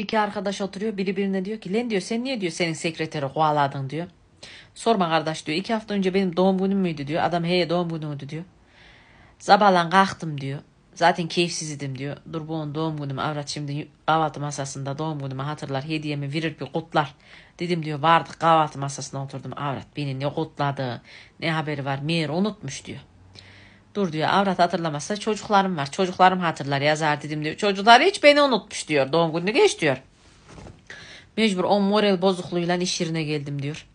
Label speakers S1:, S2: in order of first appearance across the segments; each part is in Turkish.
S1: İki arkadaş oturuyor. Biri birine diyor ki Len diyor sen niye diyor senin sekreteri kovaladın diyor. Sorma kardeş diyor. İki hafta önce benim doğum günüm müydü diyor. Adam heye doğum günüydü diyor. Sabahlan kalktım diyor. Zaten keyifsizdim diyor. Dur bu onun doğum günüm avrat şimdi kahvaltı masasında doğum günümü hatırlar hediyemi verir bir kutlar. Dedim diyor vardık kahvaltı masasına oturdum avrat beni ne kutladı ne haberi var meğer unutmuş diyor. Dur diyor avrat hatırlamazsa çocuklarım var. Çocuklarım hatırlar yazar dedim diyor. Çocuklar hiç beni unutmuş diyor. Doğum gününü geç diyor. Mecbur o moral bozukluğuyla iş yerine geldim diyor.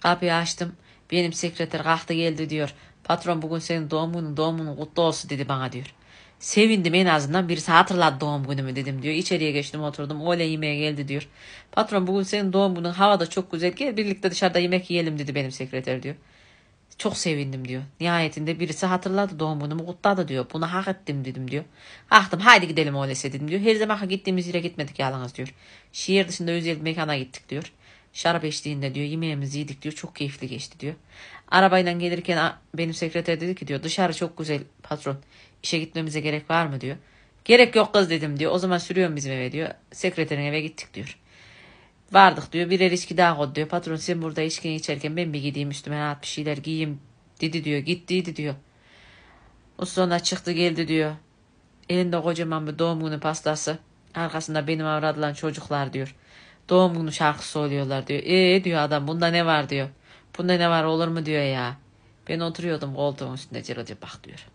S1: Kapıyı açtım. Benim sekreter kalktı geldi diyor. Patron bugün senin doğum günün doğum günün kutlu olsun dedi bana diyor. Sevindim en azından birisi hatırladı doğum günümü dedim diyor. İçeriye geçtim oturdum. Öyle yemeğe geldi diyor. Patron bugün senin doğum günün havada çok güzel gel birlikte dışarıda yemek yiyelim dedi benim sekreter diyor. Çok sevindim diyor. Nihayetinde birisi hatırladı doğum günümü kutladı diyor. Bunu hak ettim dedim diyor. Haktım haydi gidelim öyleyse dedim diyor. Her zaman gittiğimiz yere gitmedik yalnız diyor. Şiir dışında özel mekana gittik diyor. Şarap içtiğinde diyor yemeğimizi yedik diyor. Çok keyifli geçti diyor. Arabayla gelirken benim sekreter dedi ki diyor dışarı çok güzel patron. İşe gitmemize gerek var mı diyor. Gerek yok kız dedim diyor. O zaman sürüyorum bizim eve diyor. Sekreterin eve gittik diyor. Vardık diyor birer içki daha kod diyor. Patron sen burada içkini içerken ben mi gideyim üstüme rahat bir şeyler giyeyim dedi diyor. Gittiydi diyor. O sonra çıktı geldi diyor. Elinde kocaman bir doğum günü pastası. Arkasında benim avradılan çocuklar diyor. Doğum günü şarkısı oluyorlar diyor. Eee diyor adam bunda ne var diyor. Bunda ne var olur mu diyor ya. Ben oturuyordum koltuğun üstünde cırılcı bak diyor.